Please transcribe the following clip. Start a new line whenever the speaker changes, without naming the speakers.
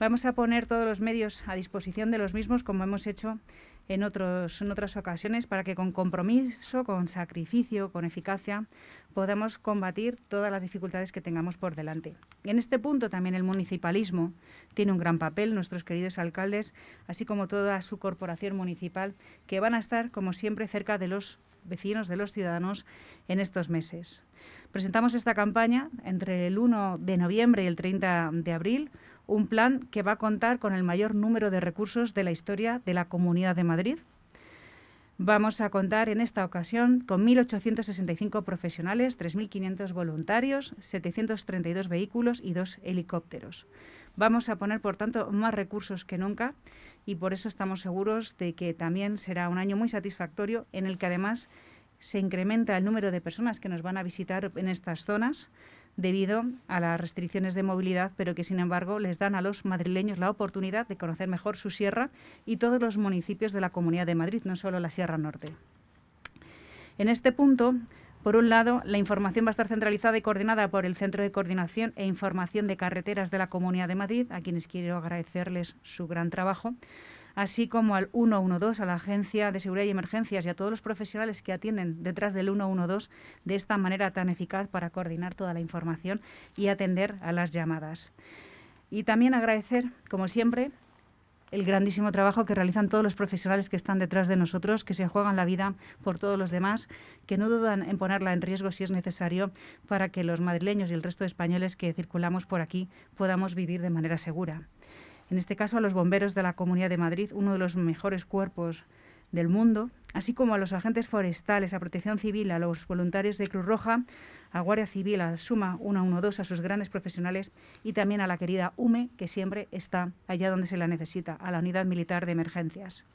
Vamos a poner todos los medios a disposición de los mismos, como hemos hecho en, otras ocasiones, para que con compromiso, con sacrificio, con eficacia, podamos combatir todas las dificultades que tengamos por delante. Y en este punto también el municipalismo tiene un gran papel, nuestros queridos alcaldes, así como toda su corporación municipal, que van a estar, como siempre, cerca de los vecinos, de los ciudadanos en estos meses. Presentamos esta campaña entre el 1 de noviembre y el 30 de abril un plan que va a contar con el mayor número de recursos de la historia de la Comunidad de Madrid. Vamos a contar en esta ocasión con 1.865 profesionales, 3.500 voluntarios, 732 vehículos y dos helicópteros. Vamos a poner, por tanto, más recursos que nunca y por eso estamos seguros de que también será un año muy satisfactorio en el que además se incrementa el número de personas que nos van a visitar en estas zonas debido a las restricciones de movilidad, pero que sin embargo les dan a los madrileños la oportunidad de conocer mejor su sierra y todos los municipios de la Comunidad de Madrid, no solo la Sierra Norte. En este punto, por un lado, la información va a estar centralizada y coordinada por el Centro de Coordinación e Información de Carreteras de la Comunidad de Madrid, a quienes quiero agradecerles su gran trabajo así como al 112, a la Agencia de Seguridad y Emergencias y a todos los profesionales que atienden detrás del 112 de esta manera tan eficaz para coordinar toda la información y atender a las llamadas. Y también agradecer, como siempre, el grandísimo trabajo que realizan todos los profesionales que están detrás de nosotros, que se juegan la vida por todos los demás, que no dudan en ponerla en riesgo si es necesario para que los madrileños y el resto de españoles que circulamos por aquí podamos vivir de manera segura en este caso a los bomberos de la Comunidad de Madrid, uno de los mejores cuerpos del mundo, así como a los agentes forestales, a Protección Civil, a los voluntarios de Cruz Roja, a Guardia Civil, a Suma 112, a sus grandes profesionales y también a la querida UME, que siempre está allá donde se la necesita, a la Unidad Militar de Emergencias.